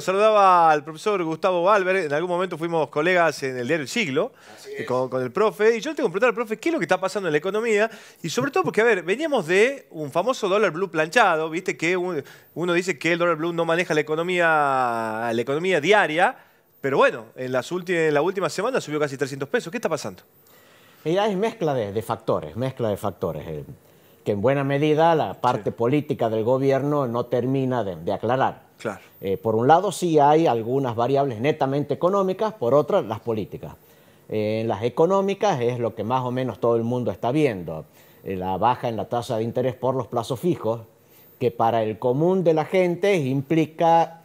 Saludaba al profesor Gustavo Valver, en algún momento fuimos colegas en el diario El Siglo, con, el profe, y yo le tengo que preguntar al profe qué es lo que está pasando en la economía, y sobre todo porque, a ver, veníamos de un famoso dólar blue planchado, viste que uno dice que el dólar blue no maneja la economía, la economía diaria, pero bueno, en, las en la última semana subió casi 300 pesos, ¿qué está pasando? Mira, es mezcla de, factores, mezcla de factores. Eh, que en buena medida la parte política del gobierno no termina de aclarar. Eh, por un lado sí hay algunas variables netamente económicas, por otras las políticas. Eh, las económicas es lo que más o menos todo el mundo está viendo, eh, la baja en la tasa de interés por los plazos fijos, que para el común de la gente implica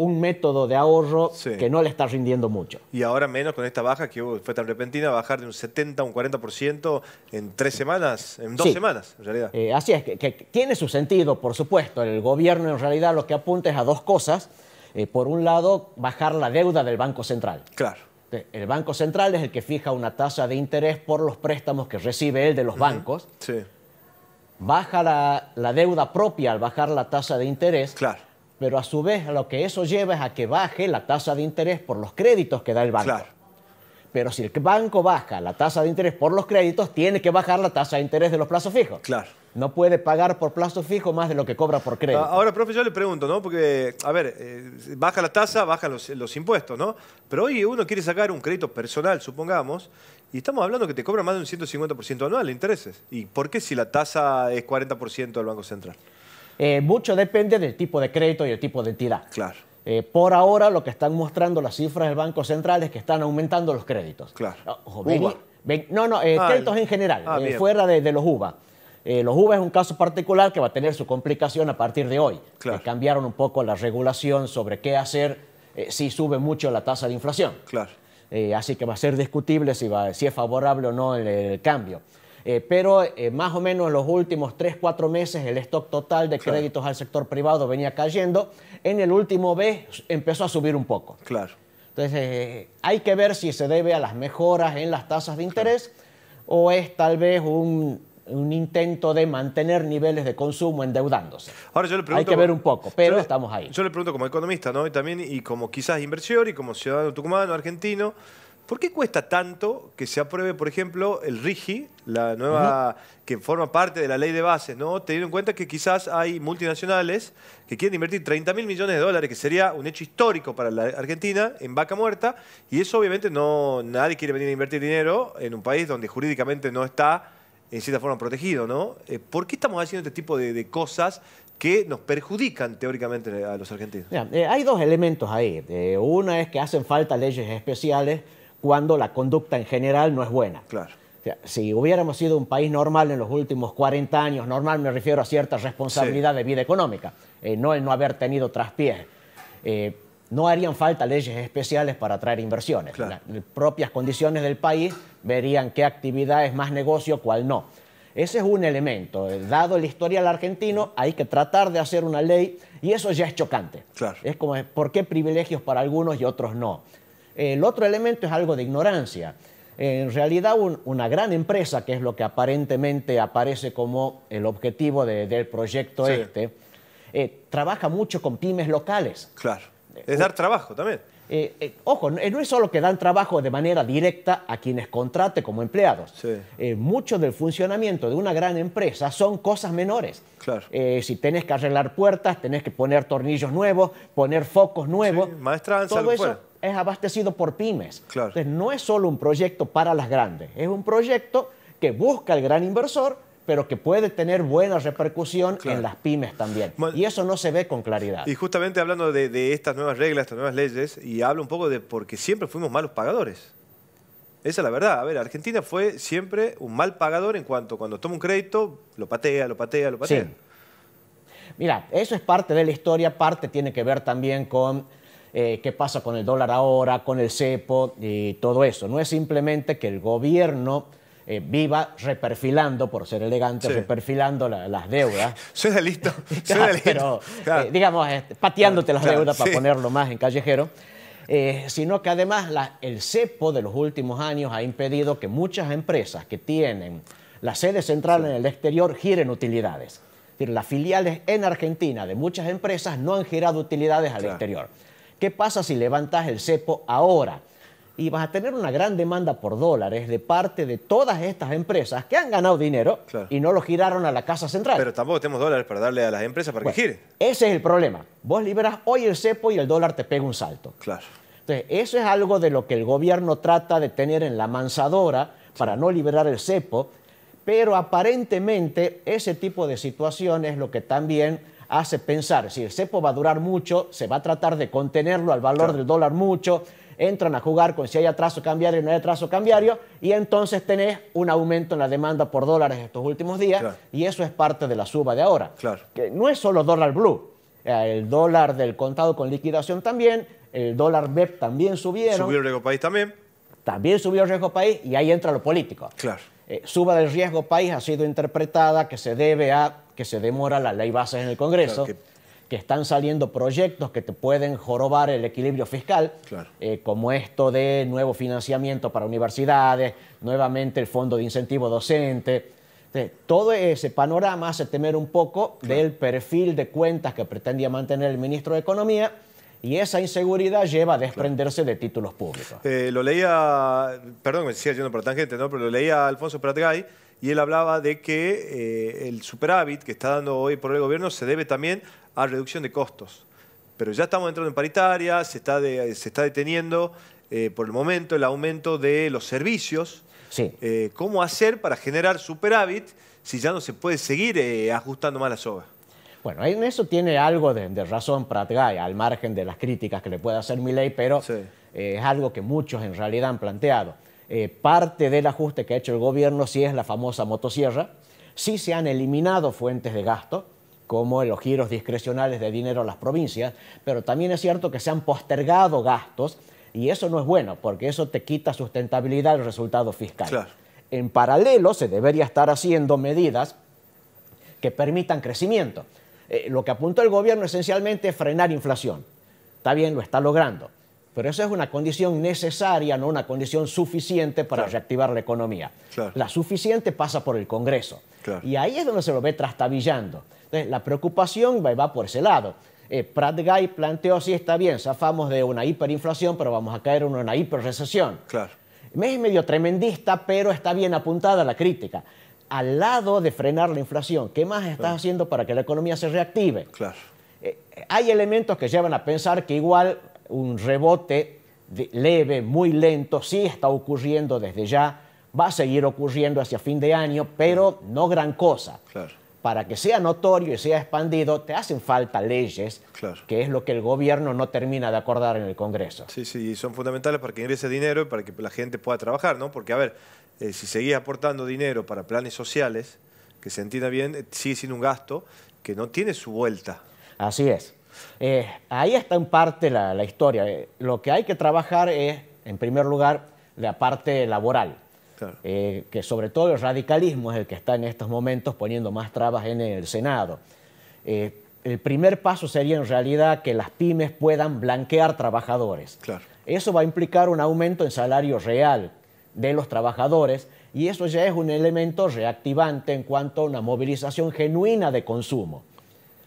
un método de ahorro que no le está rindiendo mucho. Y ahora menos con esta baja que fue tan repentina, bajar de un 70 a un 40% en tres semanas, en dos semanas, en realidad. Eh, así es, que, tiene su sentido, por supuesto. El gobierno en realidad lo que apunta es a dos cosas. Eh, por un lado, bajar la deuda del Banco Central. Claro. Eh, el Banco Central es el que fija una tasa de interés por los préstamos que recibe él de los bancos. Sí. Baja la, deuda propia al bajar la tasa de interés. Claro pero a su vez lo que eso lleva es a que baje la tasa de interés por los créditos que da el banco. Claro. Pero si el banco baja la tasa de interés por los créditos, tiene que bajar la tasa de interés de los plazos fijos. Claro. No puede pagar por plazo fijo más de lo que cobra por crédito. Ahora, profe, yo le pregunto, ¿no? Porque, a ver, eh, baja la tasa, bajan los, los impuestos, ¿no? Pero hoy uno quiere sacar un crédito personal, supongamos, y estamos hablando que te cobra más de un 150% anual de intereses. ¿Y por qué si la tasa es 40% del Banco Central? Eh, mucho depende del tipo de crédito y el tipo de entidad. Claro. Eh, por ahora lo que están mostrando las cifras del Banco Central es que están aumentando los créditos. Claro. no, no, eh, ah, créditos en general, ah, fuera de, los UVA. los UVA es un caso particular que va a tener su complicación a partir de hoy. Claro. cambiaron un poco la regulación sobre qué hacer si sube mucho la tasa de inflación. Claro. así que va a ser discutible si, si es favorable o no el cambio. Eh, pero eh, más o menos en los últimos 3, 4 meses el stock total de créditos al sector privado venía cayendo. En el último B empezó a subir un poco. Claro. Entonces, eh, hay que ver si se debe a las mejoras en las tasas de interés o es tal vez un, intento de mantener niveles de consumo endeudándose. Ahora yo le pregunto, Hay que ver un poco, pero estamos ahí. Yo le pregunto como economista, ¿no? Y también, y como quizás inversor y como ciudadano tucumano, argentino, ¿Por qué cuesta tanto que se apruebe, por ejemplo, el RIGI, la nueva que forma parte de la ley de bases, ¿no? Teniendo en cuenta que quizás hay multinacionales que quieren invertir 30 mil millones de dólares, que sería un hecho histórico para la Argentina, en vaca muerta, y eso obviamente no nadie quiere venir a invertir dinero en un país donde jurídicamente no está en cierta forma protegido, eh, ¿Por qué estamos haciendo este tipo de, cosas que nos perjudican teóricamente a los argentinos? Eh, hay dos elementos ahí. Eh, Uno es que hacen falta leyes especiales cuando la conducta en general no es buena. Claro. si hubiéramos sido un país normal en los últimos 40 años, normal me refiero a cierta responsabilidad de vida económica, eh, no el no haber tenido traspiés, eh, no harían falta leyes especiales para atraer inversiones. Las propias condiciones del país verían qué actividad es más negocio, cuál no. Ese es un elemento. Eh, dado el historial argentino, hay que tratar de hacer una ley y eso ya es chocante. Es como, ¿por qué privilegios para algunos y otros no? El otro elemento es algo de ignorancia. En realidad, una gran empresa, que es lo que aparentemente aparece como el objetivo del proyecto este, eh, trabaja mucho con pymes locales. Claro. Eh, es dar trabajo también. Eh, ojo, no es solo que dan trabajo de manera directa a quienes contrate como empleados. mucho del funcionamiento de una gran empresa son cosas menores. Claro. si tenés que arreglar puertas, tenés que poner tornillos nuevos, poner focos nuevos. Sí, todo eso, es abastecido por pymes. Entonces, no es solo un proyecto para las grandes, es un proyecto que busca el gran inversor, pero que puede tener buena repercusión en las pymes también. y eso no se ve con claridad. Y justamente hablando de, estas nuevas reglas, estas nuevas leyes, y hablo un poco de porque siempre fuimos malos pagadores. Esa es la verdad. A ver, Argentina fue siempre un mal pagador en cuanto cuando toma un crédito, lo patea, lo patea, lo patea. Sí. Mira, eso es parte de la historia, parte tiene que ver también con eh, qué pasa con el dólar ahora, con el cepo y todo eso. No es simplemente que el gobierno eh, viva reperfilando, por ser elegante, reperfilando las deudas. Soy listo, Pero, eh, digamos, pateándote las deudas para ponerlo más en callejero. sino que además el cepo de los últimos años ha impedido que muchas empresas que tienen la sede central en el exterior giren utilidades. Es decir, las filiales en Argentina de muchas empresas no han girado utilidades al exterior. ¿Qué pasa si levantas el cepo ahora? Y vas a tener una gran demanda por dólares de parte de todas estas empresas que han ganado dinero y no lo giraron a la Casa Central. Pero tampoco tenemos dólares para darle a las empresas para que giren. Ese es el problema. Vos liberas hoy el cepo y el dólar te pega un salto. Claro. Entonces, eso es algo de lo que el gobierno trata de tener en la mansadora para no liberar el cepo, pero aparentemente ese tipo de situaciones lo que también hace pensar si el cepo va a durar mucho, se va a tratar de contenerlo al valor del dólar mucho, entran a jugar con si hay atraso cambiario o no hay atraso cambiario, y entonces tenés un aumento en la demanda por dólares estos últimos días, y eso es parte de la suba de ahora. Claro. Que no es solo dólar blue, eh, el dólar del contado con liquidación también, el dólar BEP también subieron. Subió el riesgo país también. También subió el riesgo país y ahí entra lo político. Claro. Eh, suba del riesgo país ha sido interpretada que se debe a que se demora la ley base en el Congreso, que... están saliendo proyectos que te pueden jorobar el equilibrio fiscal, eh, como esto de nuevo financiamiento para universidades, nuevamente el fondo de incentivo docente. todo ese panorama hace temer un poco del perfil de cuentas que pretendía mantener el ministro de Economía y esa inseguridad lleva a desprenderse de títulos públicos. Eh, lo leía, perdón, me yo yendo por tangente, ¿no? pero lo leía Alfonso Pratgay y él hablaba de que eh, el superávit que está dando hoy por el gobierno se debe también a reducción de costos. Pero ya estamos entrando en paritaria, se está, se está deteniendo eh, por el momento el aumento de los servicios. ¿Cómo hacer para generar superávit si ya no se puede seguir ajustando más las soga? Bueno, en eso tiene algo de, razón Pratgay, al margen de las críticas que le pueda hacer mi ley, pero eh, es algo que muchos en realidad han planteado. Eh, parte del ajuste que ha hecho el gobierno sí es la famosa motosierra, sí se han eliminado fuentes de gasto, como los giros discrecionales de dinero a las provincias, pero también es cierto que se han postergado gastos y eso no es bueno, porque eso te quita sustentabilidad al resultado fiscal. En paralelo, se debería estar haciendo medidas que permitan crecimiento. Eh, lo que apunta el gobierno esencialmente es frenar inflación. Está bien, lo está logrando, pero eso es una condición necesaria, no una condición suficiente para reactivar la economía. La suficiente pasa por el Congreso. Y ahí es donde se lo ve trastabillando. Entonces, la preocupación va por ese lado. Eh, Pratt Guy planteó, sí, está bien, zafamos de una hiperinflación, pero vamos a caer en una hiperrecesión. Claro. Es medio tremendista, pero está bien apuntada la crítica al lado de frenar la inflación. ¿Qué más estás haciendo para que la economía se reactive? Claro. Eh, hay elementos que llevan a pensar que igual un rebote leve, muy lento, sí está ocurriendo desde ya, va a seguir ocurriendo hacia fin de año, pero no gran cosa. Claro. Para que sea notorio y sea expandido, te hacen falta leyes, claro. que es lo que el gobierno no termina de acordar en el Congreso. Sí, sí, son fundamentales para que ingrese dinero y para que la gente pueda trabajar, ¿no? Porque, a ver, eh, si seguís aportando dinero para planes sociales, que se entienda bien, eh, sigue siendo un gasto que no tiene su vuelta. Así es. Eh, ahí está en parte la, historia. lo que hay que trabajar es, en primer lugar, la parte laboral. que sobre todo el radicalismo es el que está en estos momentos poniendo más trabas en el Senado. el primer paso sería en realidad que las pymes puedan blanquear trabajadores. Claro. Eso va a implicar un aumento en salario real, de los trabajadores y eso ya es un elemento reactivante en cuanto a una movilización genuina de consumo.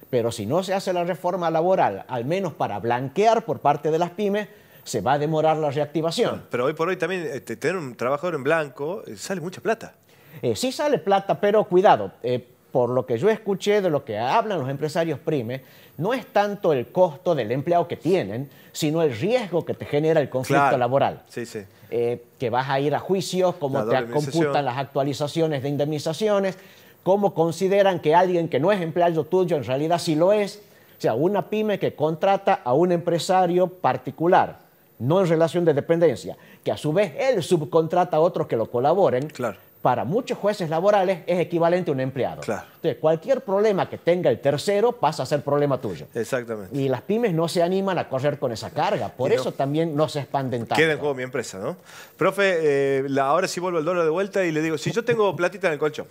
Pero si no se hace la reforma laboral, al menos para blanquear por parte de las pymes, se va a demorar la reactivación. Pero hoy por hoy también este, tener un trabajador en blanco eh, sale mucha plata. Eh, sí sale plata, pero cuidado, eh, por lo que yo escuché de lo que hablan los empresarios PRIME, no es tanto el costo del empleado que tienen, sino el riesgo que te genera el conflicto laboral. Sí, sí. Eh, que vas a ir a juicios, cómo te computan las actualizaciones de indemnizaciones, cómo consideran que alguien que no es empleado tuyo en realidad sí lo es. O sea, una pyme que contrata a un empresario particular, no en relación de dependencia, que a su vez él subcontrata a otros que lo colaboren, claro para muchos jueces laborales es equivalente a un empleado. Claro. Entonces, cualquier problema que tenga el tercero pasa a ser problema tuyo. Exactamente. Y las pymes no se animan a correr con esa carga. Por eso también no se expanden tanto. Queda en juego mi empresa, ¿no? Profe, eh, ahora sí vuelvo el dólar de vuelta y le digo, si yo tengo platita en el colchón,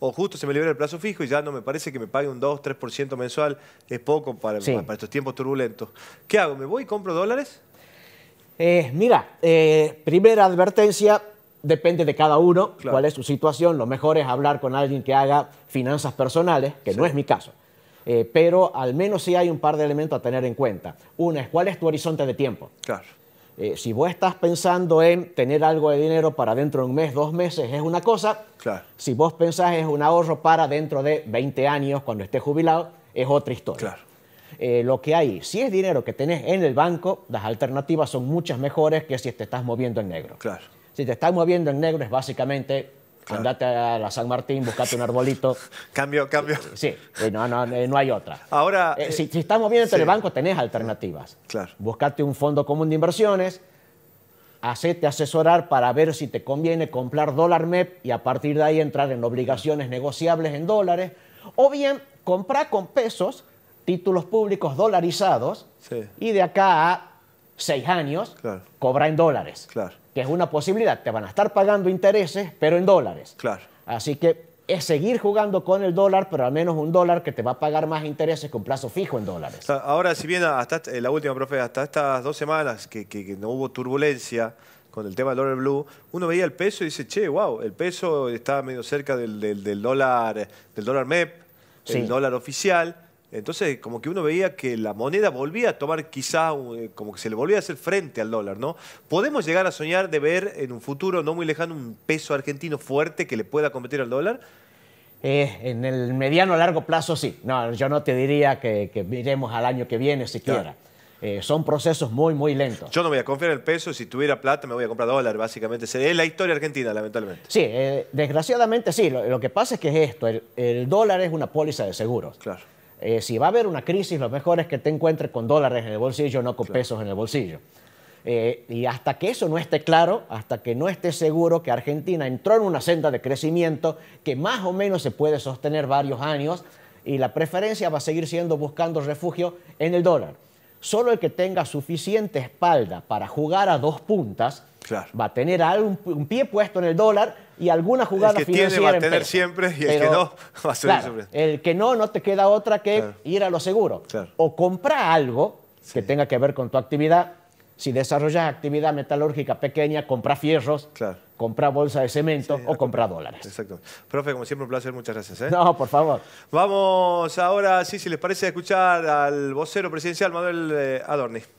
o justo se me libera el plazo fijo y ya no me parece que me pague un 2, 3% mensual, es poco para, estos tiempos turbulentos. ¿Qué hago? ¿Me voy y compro dólares? Eh, mira, eh, primera advertencia, depende de cada uno cuál es su situación. Lo mejor es hablar con alguien que haga finanzas personales, que no es mi caso. Eh, pero al menos sí hay un par de elementos a tener en cuenta. Una es cuál es tu horizonte de tiempo. Claro. Eh, si vos estás pensando en tener algo de dinero para dentro de un mes, dos meses, es una cosa. Claro. Si vos pensás es un ahorro para dentro de 20 años, cuando estés jubilado, es otra historia. Claro. Eh, lo que hay, si es dinero que tenés en el banco, las alternativas son muchas mejores que si te estás moviendo en negro. Claro. Si te estás moviendo en negro es básicamente Andate a San Martín, buscate un arbolito. cambio, cambio. Sí, eh, eh, no, hay otra. Ahora. Eh, si, estás moviendo en el banco, tenés alternativas. Claro. Buscate un fondo común de inversiones, hacete asesorar para ver si te conviene comprar dólar MEP y a partir de ahí entrar en obligaciones negociables en dólares. O bien, comprar con pesos títulos públicos dolarizados y de acá a seis años, cobra en dólares. Que es una posibilidad. Te van a estar pagando intereses, pero en dólares. Así que es seguir jugando con el dólar, pero al menos un dólar que te va a pagar más intereses con plazo fijo en dólares. Ahora, si bien hasta eh, la última, profe, hasta estas dos semanas que, no hubo turbulencia, con el tema del dólar blue, uno veía el peso y dice, che, wow, el peso está medio cerca del, dólar, del dólar MEP, el dólar oficial. Entonces, como que uno veía que la moneda volvía a tomar quizá, eh, como que se le volvía a hacer frente al dólar, ¿no? ¿Podemos llegar a soñar de ver en un futuro no muy lejano un peso argentino fuerte que le pueda competir al dólar? Eh, en el mediano largo plazo sí. No, yo no te diría que, que miremos al año que viene siquiera. Eh, son procesos muy, muy lentos. Yo no voy a confiar en el peso, si tuviera plata me voy a comprar dólar, básicamente. Es la historia argentina, lamentablemente. Sí, desgraciadamente sí. Lo, que pasa es que es esto, el dólar es una póliza de seguros. Claro. Eh, si va a haber una crisis, lo mejor es que te encuentres con dólares en el bolsillo, no con pesos en el bolsillo. Eh, y hasta que eso no esté claro, hasta que no esté seguro que Argentina entró en una senda de crecimiento que más o menos se puede sostener varios años y la preferencia va a seguir siendo buscando refugio en el dólar. Solo el que tenga suficiente espalda para jugar a dos puntas Va a tener un pie puesto en el dólar y alguna jugada el que tiene va a tener siempre y el que no va a ser siempre. El que no, no te queda otra que ir a lo seguro. O comprar algo que tenga que ver con tu actividad si desarrollas actividad metalúrgica pequeña, compra fierros, compra bolsa de cemento o compra dólares. Exacto. Profe, como siempre, un placer, muchas gracias. ¿eh? No, por favor. Vamos ahora, sí, si les parece, a escuchar al vocero presidencial Manuel eh, Adorni.